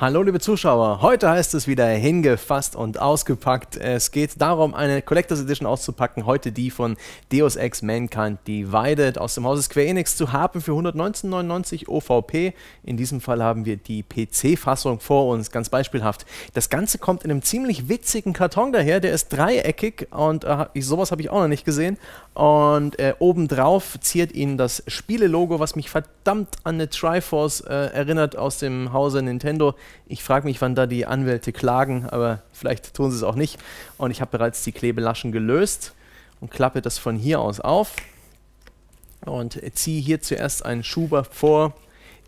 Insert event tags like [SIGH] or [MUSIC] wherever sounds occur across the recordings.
Hallo liebe Zuschauer, heute heißt es wieder hingefasst und ausgepackt. Es geht darum, eine Collectors Edition auszupacken, heute die von Deus Ex Mankind Divided aus dem Hause Square Enix zu haben für 119,99 OVP. In diesem Fall haben wir die PC-Fassung vor uns, ganz beispielhaft. Das Ganze kommt in einem ziemlich witzigen Karton daher, der ist dreieckig und äh, sowas habe ich auch noch nicht gesehen. Und äh, obendrauf ziert ihn das Spielelogo, was mich verdammt an eine Triforce äh, erinnert aus dem Hause Nintendo. Ich frage mich, wann da die Anwälte klagen, aber vielleicht tun sie es auch nicht. Und ich habe bereits die Klebelaschen gelöst und klappe das von hier aus auf und ziehe hier zuerst einen Schuber vor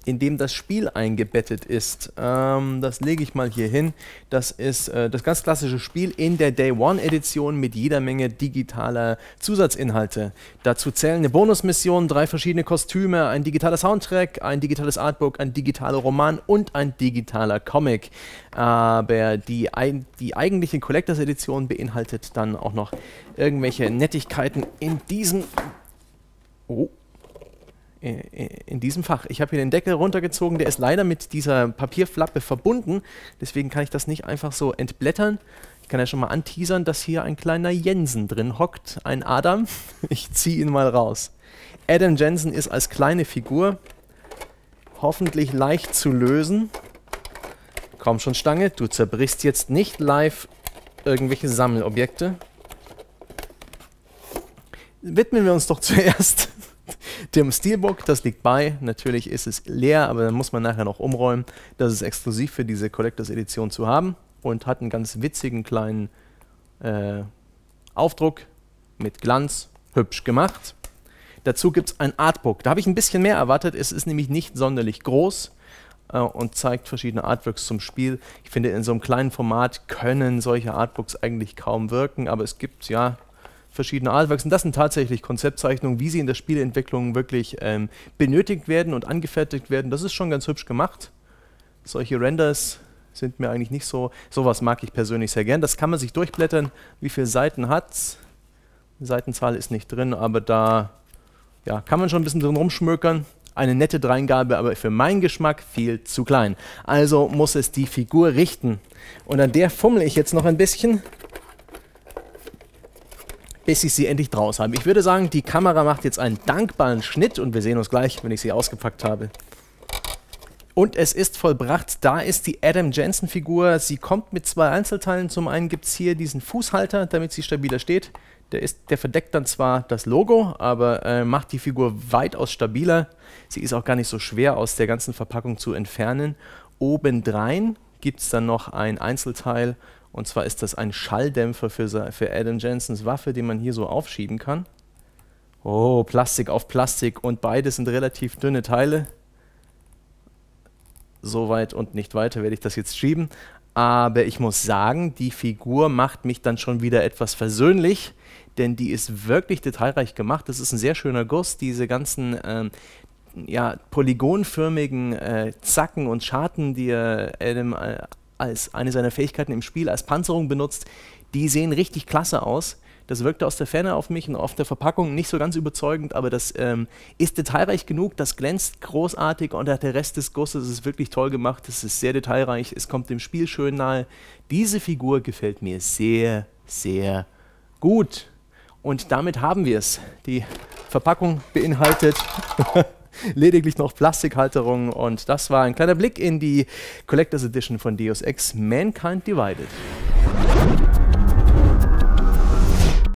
in dem das Spiel eingebettet ist. Ähm, das lege ich mal hier hin. Das ist äh, das ganz klassische Spiel in der Day One Edition mit jeder Menge digitaler Zusatzinhalte. Dazu zählen eine Bonusmission, drei verschiedene Kostüme, ein digitaler Soundtrack, ein digitales Artbook, ein digitaler Roman und ein digitaler Comic. Aber die, die eigentliche Collectors Edition beinhaltet dann auch noch irgendwelche Nettigkeiten in diesen. Oh. Äh, äh, in, diesem Fach. Ich habe hier den Deckel runtergezogen, der ist leider mit dieser Papierflappe verbunden, deswegen kann ich das nicht einfach so entblättern. Ich kann ja schon mal anteasern, dass hier ein kleiner Jensen drin hockt, ein Adam. [LAUGHS] Ich ziehe ihn mal raus. Adam Jensen ist als kleine Figur hoffentlich leicht zu lösen. Komm schon, Stange, du zerbrichst jetzt nicht live irgendwelche Sammelobjekte. Widmen wir uns doch [LAUGHS] zuerst dem Steelbook, das liegt bei. Natürlich ist es leer, aber dann muss man nachher noch umräumen. Das ist exklusiv für diese Collectors Edition zu haben und hat einen ganz witzigen kleinen äh, Aufdruck mit Glanz, hübsch gemacht. Dazu gibt es ein Artbook. Da habe ich ein bisschen mehr erwartet. Es ist nämlich nicht sonderlich groß äh, und zeigt verschiedene Artworks zum Spiel. Ich finde, in so einem kleinen Format können solche Artbooks eigentlich kaum wirken, aber es gibt ja verschiedene Artworks. Und das sind tatsächlich Konzeptzeichnungen, wie sie in der Spieleentwicklung wirklich ähm, benötigt werden und angefertigt werden. Das ist schon ganz hübsch gemacht. Solche Renders sind mir eigentlich nicht so. Sowas mag ich persönlich sehr gern. Das kann man sich durchblättern. Wie viele Seiten hat es? Seitenzahl ist nicht drin, aber da ja, kann man schon ein bisschen drin rumschmökern. Eine nette Dreingabe, aber für meinen Geschmack viel zu klein. Also muss es die Figur richten. Und an der fummel ich jetzt noch ein bisschen bis ich sie endlich draus habe. Ich würde sagen, die Kamera macht jetzt einen dankbaren Schnitt und wir sehen uns gleich, wenn ich sie ausgepackt habe. Und es ist vollbracht. Da ist die Adam Jensen-Figur. Sie kommt mit zwei Einzelteilen. Zum einen gibt es hier diesen Fußhalter, damit sie stabiler steht. Der, ist, der verdeckt dann zwar das Logo, aber äh, macht die Figur weitaus stabiler. Sie ist auch gar nicht so schwer aus der ganzen Verpackung zu entfernen. Obendrein gibt es dann noch ein Einzelteil, und zwar ist das ein Schalldämpfer für, für Adam Jensens Waffe, den man hier so aufschieben kann. Oh, Plastik auf Plastik und beides sind relativ dünne Teile. Soweit und nicht weiter werde ich das jetzt schieben. Aber ich muss sagen, die Figur macht mich dann schon wieder etwas versöhnlich, denn die ist wirklich detailreich gemacht. Das ist ein sehr schöner Guss, diese ganzen ähm, ja, polygonförmigen äh, Zacken und Scharten, die äh, Adam äh, als eine seiner Fähigkeiten im Spiel als Panzerung benutzt. Die sehen richtig klasse aus. Das wirkte aus der Ferne auf mich und auf der Verpackung nicht so ganz überzeugend, aber das ähm, ist detailreich genug, das glänzt großartig und der Rest des Gusses ist wirklich toll gemacht, es ist sehr detailreich, es kommt dem Spiel schön nahe. Diese Figur gefällt mir sehr, sehr gut. Und damit haben wir es. Die Verpackung beinhaltet [LAUGHS] [LAUGHS] lediglich noch Plastikhalterungen. Und das war ein kleiner Blick in die Collectors Edition von Deus Ex Mankind Divided.